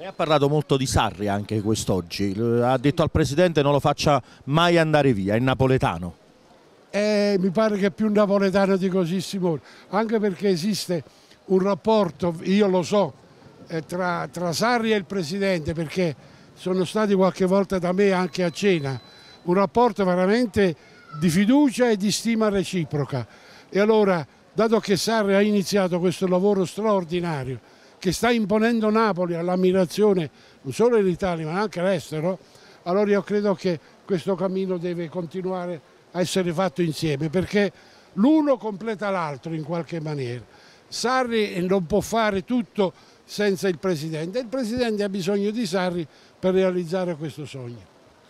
Lei ha parlato molto di Sarri anche quest'oggi, ha detto al Presidente non lo faccia mai andare via, è napoletano. Eh, mi pare che è più napoletano di così Simone, anche perché esiste un rapporto, io lo so, eh, tra, tra Sarri e il Presidente, perché sono stati qualche volta da me anche a cena, un rapporto veramente di fiducia e di stima reciproca. E allora, dato che Sarri ha iniziato questo lavoro straordinario, che sta imponendo Napoli all'ammirazione non solo in Italia ma anche all'estero, allora io credo che questo cammino deve continuare a essere fatto insieme perché l'uno completa l'altro in qualche maniera. Sarri non può fare tutto senza il Presidente e il Presidente ha bisogno di Sarri per realizzare questo sogno.